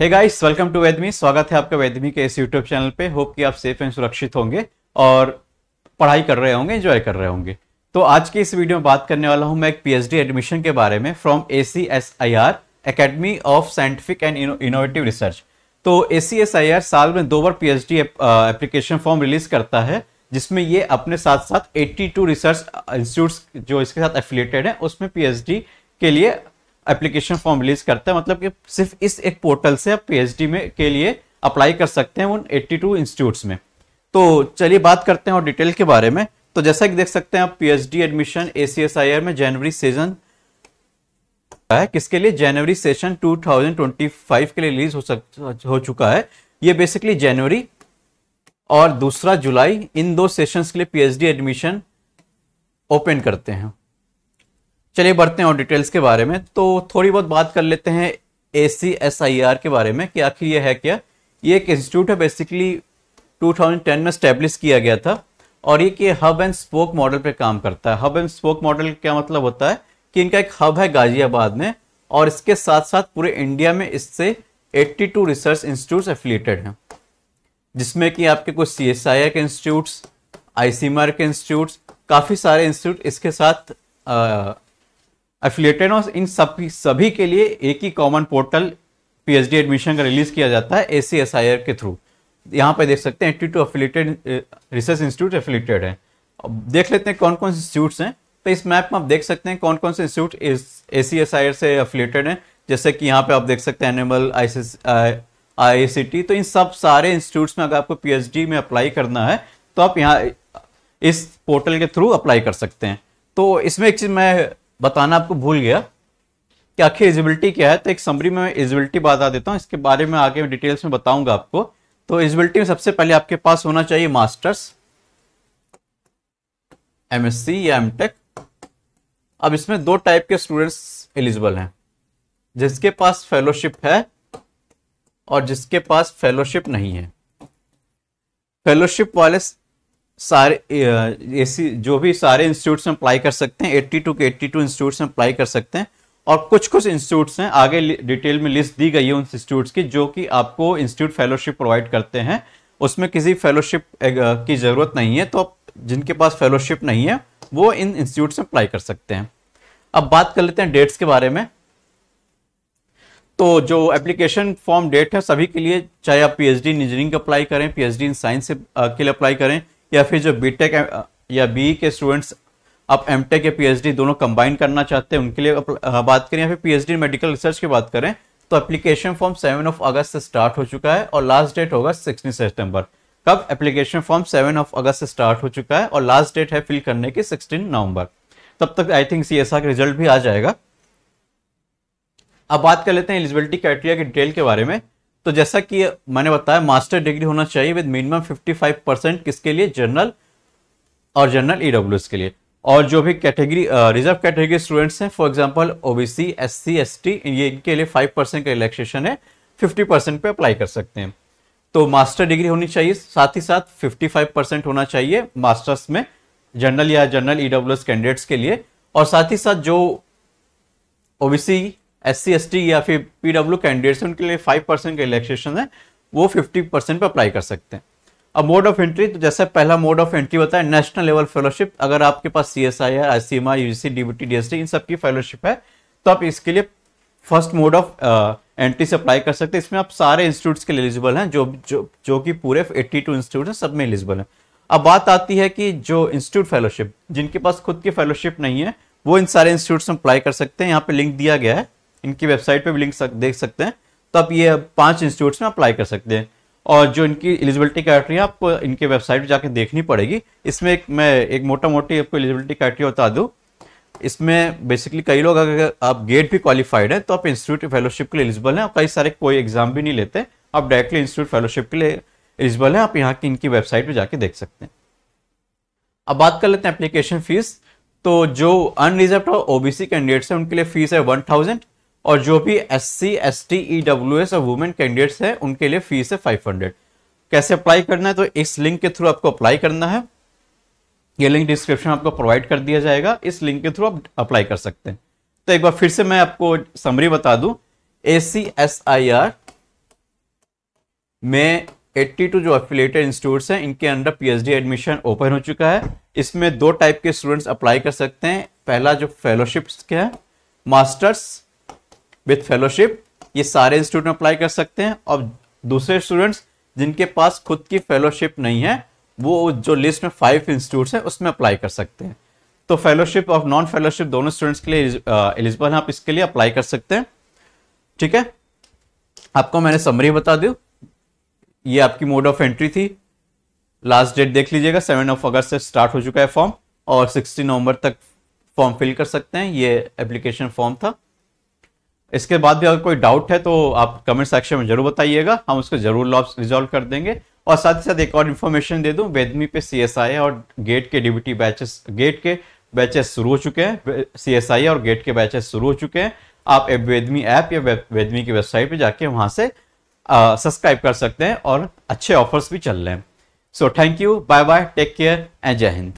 hey guys welcome to वेदमी स्वागत है आपका वेदमी के इस यूट्यूब चैनल पे होप कि आप सेफ एंड सुरक्षित होंगे और पढ़ाई कर रहे होंगे एंजॉय कर रहे होंगे तो आज की इस वीडियो में बात करने वाला हूं मैं एक पीएचडी एडमिशन के बारे में from A C S I R academy of scientific and innovative research तो A C S I R साल में दो बार P H D application form release करता है जिसमें ये अपने साथ साथ एट्टी टू रिसर्च इंस्टीट्यूट जो इसके साथ एफिलेटेड है उसमें पी एच डी के लिए एप्लीकेशन फॉर्म रिलीज करता है मतलब कि सिर्फ इस एक पोर्टल से आप पीएचडी में के लिए अप्लाई कर सकते हैं उन 82 इंस्टीट्यूट्स में तो चलिए बात करते हैं और डिटेल के बारे में तो जैसा कि देख सकते हैं आप पीएचडी एडमिशन ए में जनवरी सीजन है किसके लिए जनवरी सेशन 2025 के लिए रिलीज हो सक हो चुका है ये बेसिकली जनवरी और दूसरा जुलाई इन दो सेशंस के लिए पीएचडी एडमिशन ओपन करते हैं चलिए बढ़ते हैं और डिटेल्स के बारे में तो थोड़ी बहुत बात कर लेते हैं ए सी एस आई आर के बारे में कि आखिर ये है क्या ये एक इंस्टीट्यूट है बेसिकली 2010 में स्टेब्लिश किया गया था और ये कि हब एंड स्पोक मॉडल पे काम करता है हब एंड स्पोक मॉडल क्या मतलब होता है कि इनका एक हब है गाजियाबाद में और इसके साथ साथ पूरे इंडिया में इससे 82 रिसर्च इंस्टीट्यूट एफिलेटेड हैं जिसमें कि आपके कुछ सी एस आई आर के इंस्टीट्यूट्स आई के इंस्टीट्यूट्स काफ़ी सारे इंस्टीट्यूट इसके साथ एफिलेटेड और इन सब सभी के लिए एक ही कॉमन पोर्टल पीएचडी एडमिशन का रिलीज किया जाता है A C S I R के थ्रू यहाँ पर देख सकते हैं eighty two affiliated research institute affiliated है अब देख लेते हैं कौन कौन से इंस्टीट्यूट्स हैं तो इस मैप में आप देख सकते हैं कौन कौन से institute A C S I R से एफिलेटेड हैं जैसे कि यहाँ पे आप देख सकते हैं एनिमल आई आई सी टी तो इन सब सारे इंस्टीट्यूट्स में अगर आपको डी में अप्लाई करना है तो आप यहाँ इस पोर्टल के थ्रू अप्लाई कर सकते हैं तो इसमें एक चीज़ मैं बताना आपको भूल गया कि आखिर एजिबिलिटी क्या है तो एक समरी में एजिबिलिटी बता देता हूँ इसके बारे में आगे डिटेल्स में बताऊंगा आपको तो एजिबिलिटी में सबसे पहले आपके पास होना चाहिए मास्टर्स एमएससी या एमटेक अब इसमें दो टाइप के स्टूडेंट्स एलिजिबल हैं जिसके पास फेलोशिप है और जिसके पास फेलोशिप नहीं है फेलोशिप वाले सारे ऐसी जो भी सारे इंस्टीट्यूट्स में अप्लाई कर सकते हैं टू के टू इंस्टीट्यूट्स में अप्लाई कर सकते हैं और कुछ कुछ इंस्टीट्यूट्स हैं आगे डिटेल में लिस्ट दी गई है उन इंस्टीट्यूट्स की जो कि आपको इंस्टीट्यूट फेलोशिप प्रोवाइड करते हैं उसमें किसी फेलोशिप की ज़रूरत नहीं है तो आप जिनके पास फेलोशिप नहीं है वो इन इंस्टीट्यूट से अप्लाई कर सकते हैं अब बात कर लेते हैं डेट्स के बारे में तो जो एप्लीकेशन फॉर्म डेट है सभी के लिए चाहे आप पीएचडी इंजीनियरिंग अप्लाई करें पीएचडी इन साइंस के लिए अप्लाई करें या फिर जो बीटेक uh, या बी e के स्टूडेंट्स आप एम टेक या पी दोनों कंबाइन करना चाहते हैं उनके लिए uh, बात करें या फिर पीएचडी मेडिकल रिसर्च की बात करें तो application form seven of August से स्टार्ट हो चुका है और लास्ट डेट होगा सिक्सटीन सितंबर कब application form seven of August से स्टार्ट हो चुका है और लास्ट डेट है फिल करने की सिक्सटीन नवंबर तब तक आई थिंक सी का रिजल्ट भी आ जाएगा अब बात कर लेते हैं एलिजिबिलिटी क्राइटेरिया के डिटेल के बारे में तो जैसा कि मैंने बताया मास्टर डिग्री होना चाहिए विद मिनिमम 55 परसेंट किसके लिए जनरल और जनरल ई e के लिए और जो भी कैटेगरी रिजर्व कैटेगरी स्टूडेंट्स हैं for example OBC SC ST ये इनके लिए 5 परसेंट का रिलैक्सेशन है 50 परसेंट पर अप्लाई कर सकते हैं तो मास्टर डिग्री होनी चाहिए साथ ही साथ फिफ्टी होना चाहिए मास्टर्स में जनरल या जनरल ई कैंडिडेट्स के लिए और साथ ही साथ जो ओबीसी एस सी या फिर पी डब्ल्यू कैंडिडेट्स उनके लिए फाइव परसेंट के रिलैक्सेशन है वो फिफ्टी परसेंट पर अप्लाई कर सकते हैं अब मोड ऑफ एंट्री तो जैसे पहला मोड ऑफ एंट्री होता है नेशनल लेवल फेलोशिप अगर आपके पास सी एस आई है I C M I U C D B T D S T इन सबकी फेलोशिप है तो आप इसके लिए फर्स्ट मोड ऑफ एंट्री से अप्लाई कर सकते हैं इसमें आप सारे इंस्टीट्यूट्स के लिए एलिजिबल हैं जो जो जो कि पूरे एट्टी टू इंस्टीट्यूट हैं सब में एलिजिबल हैं अब बात आती है कि जो इंस्टीट्यूट फेलोशिप जिनके पास खुद की फेलोशिप नहीं है वो इन सारे इंस्टीट्यूट में अप्लाई कर सकते हैं यहाँ पे लिंक दिया गया है इनकी वेबसाइट पे भी लिंक सक, देख सकते हैं तो आप ये पांच इंस्टीट्यूट्स में अप्लाई कर सकते हैं और जो इनकी एलिजिबिलिटी क्राइटेरिया आपको इनके वेबसाइट पर जाकर देखनी पड़ेगी इसमें एक मैं एक मोटा मोटी आपको एलिजिबिलिटी क्राइटेरिया बता दूँ इसमें बेसिकली कई लोग अगर आप गेट भी क्वालिफाइड है तो आप इंस्टीट्यूट फेलोशिप के लिए एलिजिबल हैं और कई सारे कोई एग्जाम भी नहीं लेते आप डायरेक्टली इंस्टीट्यूट फेलोशिप के लिए एलिजिबल हैं आप यहाँ की इनकी वेबसाइट पर जाके देख सकते हैं अब बात कर लेते हैं एप्लीकेशन फीस तो जो अनरिजर्व ओबीसी कैंडिडेट्स हैं उनके लिए फीस है वन थाउजेंड और जो भी S C S T E W S और वुमेन कैंडिडेट्स हैं उनके लिए फीस है फाइव हंड्रेड कैसे अप्लाई करना है तो इस लिंक के थ्रू आपको अप्लाई करना है ये लिंक डिस्क्रिप्शन आपको प्रोवाइड कर दिया जाएगा इस लिंक के थ्रू आप अप्लाई कर सकते हैं तो एक बार फिर से मैं आपको समरी बता दूं ए सी एस आई आर में 82 जो एफिलेटेड इंस्टीट्यूट हैं इनके अंडर पीएचडी एडमिशन ओपन हो चुका है इसमें दो टाइप के स्टूडेंट्स अप्लाई कर सकते हैं पहला जो फेलोशिप्स के है मास्टर्स विथ फेलोशिप ये सारे इंस्टीट्यूट में अप्लाई कर सकते हैं और दूसरे स्टूडेंट्स जिनके पास खुद की फेलोशिप नहीं है वो जो लिस्ट में फाइव इंस्टीट्यूट है उसमें अप्लाई कर सकते हैं तो फेलोशिप और नॉन फेलोशिप दोनों स्टूडेंट्स के लिए एलिजिबल हैं आप इसके लिए अप्लाई कर सकते हैं ठीक है आपको मैंने समरी बता दू ये आपकी मोड ऑफ एंट्री थी लास्ट डेट देख लीजिएगा सेवन ऑफ अगस्त से स्टार्ट हो चुका है फॉर्म और सिक्सटीन नवंबर तक फॉर्म फिल कर सकते हैं ये एप्लीकेशन फॉर्म था इसके बाद भी अगर कोई डाउट है तो आप कमेंट सेक्शन में जरूर बताइएगा हम उसको जरूर रिजॉल्व कर देंगे और साथ ही साथ एक और इन्फॉर्मेशन दे दूं वेदमी पे सी और गेट के डीबीटी बैचेस गेट के बैचेस शुरू हो चुके हैं सी और गेट के बैचेस शुरू हो चुके हैं आप वेदमी ऐप या वेदमी की वेबसाइट पे जाके वहां से सब्सक्राइब कर सकते हैं और अच्छे ऑफर्स भी चल रहे हैं so thank you bye bye take care and Jai Hind